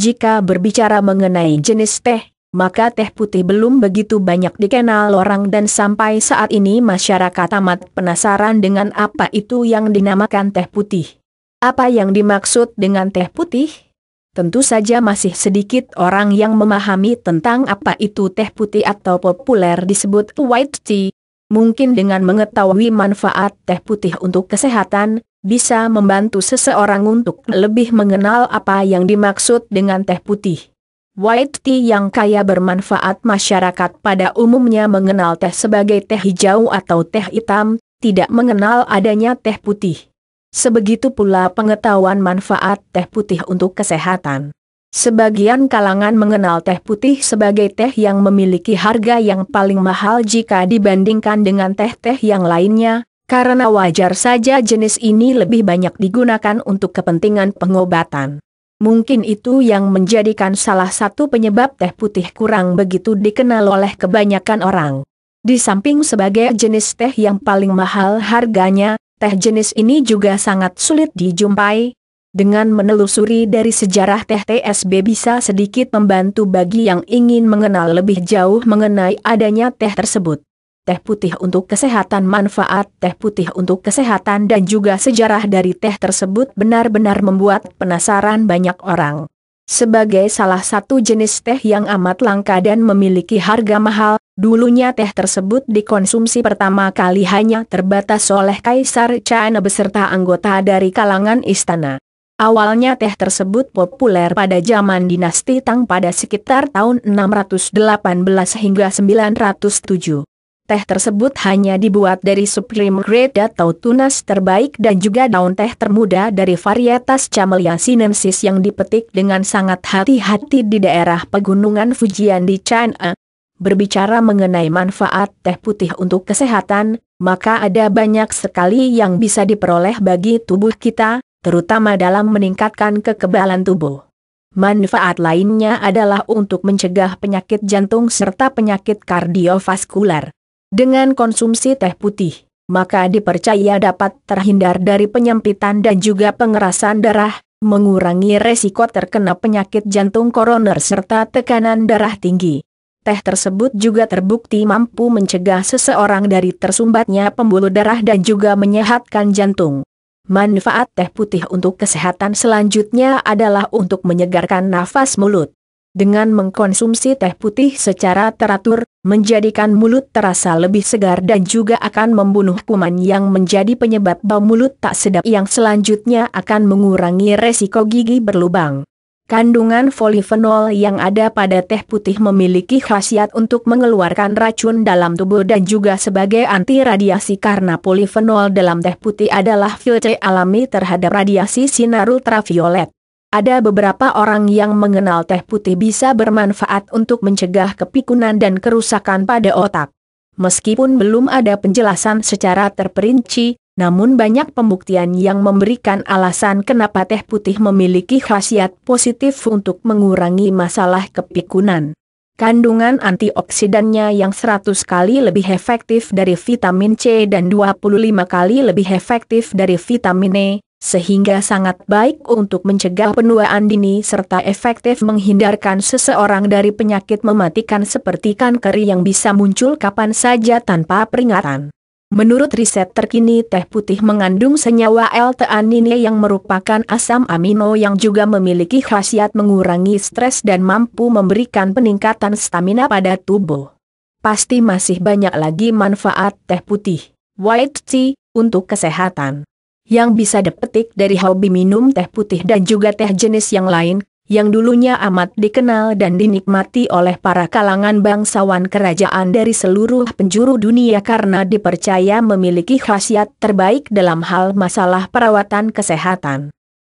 Jika berbicara mengenai jenis teh, maka teh putih belum begitu banyak dikenal orang dan sampai saat ini masyarakat amat penasaran dengan apa itu yang dinamakan teh putih. Apa yang dimaksud dengan teh putih? Tentu saja masih sedikit orang yang memahami tentang apa itu teh putih atau populer disebut white tea. Mungkin dengan mengetahui manfaat teh putih untuk kesehatan, bisa membantu seseorang untuk lebih mengenal apa yang dimaksud dengan teh putih. White tea yang kaya bermanfaat masyarakat pada umumnya mengenal teh sebagai teh hijau atau teh hitam, tidak mengenal adanya teh putih. Sebegitu pula pengetahuan manfaat teh putih untuk kesehatan. Sebagian kalangan mengenal teh putih sebagai teh yang memiliki harga yang paling mahal jika dibandingkan dengan teh-teh yang lainnya, karena wajar saja jenis ini lebih banyak digunakan untuk kepentingan pengobatan. Mungkin itu yang menjadikan salah satu penyebab teh putih kurang begitu dikenal oleh kebanyakan orang. Di samping sebagai jenis teh yang paling mahal harganya, teh jenis ini juga sangat sulit dijumpai. Dengan menelusuri dari sejarah teh TSB bisa sedikit membantu bagi yang ingin mengenal lebih jauh mengenai adanya teh tersebut teh putih untuk kesehatan manfaat teh putih untuk kesehatan dan juga sejarah dari teh tersebut benar-benar membuat penasaran banyak orang. Sebagai salah satu jenis teh yang amat langka dan memiliki harga mahal, dulunya teh tersebut dikonsumsi pertama kali hanya terbatas oleh Kaisar China beserta anggota dari kalangan istana. Awalnya teh tersebut populer pada zaman dinasti Tang pada sekitar tahun 618 hingga 907. Teh tersebut hanya dibuat dari Supreme Grade atau tunas terbaik dan juga daun teh termuda dari varietas Camellia sinensis yang dipetik dengan sangat hati-hati di daerah pegunungan Fujian di China. Berbicara mengenai manfaat teh putih untuk kesehatan, maka ada banyak sekali yang bisa diperoleh bagi tubuh kita, terutama dalam meningkatkan kekebalan tubuh. Manfaat lainnya adalah untuk mencegah penyakit jantung serta penyakit kardiovaskular. Dengan konsumsi teh putih, maka dipercaya dapat terhindar dari penyempitan dan juga pengerasan darah, mengurangi resiko terkena penyakit jantung koroner serta tekanan darah tinggi. Teh tersebut juga terbukti mampu mencegah seseorang dari tersumbatnya pembuluh darah dan juga menyehatkan jantung. Manfaat teh putih untuk kesehatan selanjutnya adalah untuk menyegarkan nafas mulut. Dengan mengkonsumsi teh putih secara teratur, menjadikan mulut terasa lebih segar dan juga akan membunuh kuman yang menjadi penyebab bau mulut tak sedap yang selanjutnya akan mengurangi resiko gigi berlubang. Kandungan polifenol yang ada pada teh putih memiliki khasiat untuk mengeluarkan racun dalam tubuh dan juga sebagai anti radiasi karena polifenol dalam teh putih adalah filter alami terhadap radiasi sinar ultraviolet. Ada beberapa orang yang mengenal teh putih bisa bermanfaat untuk mencegah kepikunan dan kerusakan pada otak. Meskipun belum ada penjelasan secara terperinci, namun banyak pembuktian yang memberikan alasan kenapa teh putih memiliki khasiat positif untuk mengurangi masalah kepikunan. Kandungan antioksidannya yang 100 kali lebih efektif dari vitamin C dan 25 kali lebih efektif dari vitamin E, sehingga sangat baik untuk mencegah penuaan dini serta efektif menghindarkan seseorang dari penyakit mematikan seperti kanker yang bisa muncul kapan saja tanpa peringatan. Menurut riset terkini teh putih mengandung senyawa L-teanine yang merupakan asam amino yang juga memiliki khasiat mengurangi stres dan mampu memberikan peningkatan stamina pada tubuh. Pasti masih banyak lagi manfaat teh putih, white tea, untuk kesehatan yang bisa dipetik dari hobi minum teh putih dan juga teh jenis yang lain, yang dulunya amat dikenal dan dinikmati oleh para kalangan bangsawan kerajaan dari seluruh penjuru dunia karena dipercaya memiliki khasiat terbaik dalam hal masalah perawatan kesehatan.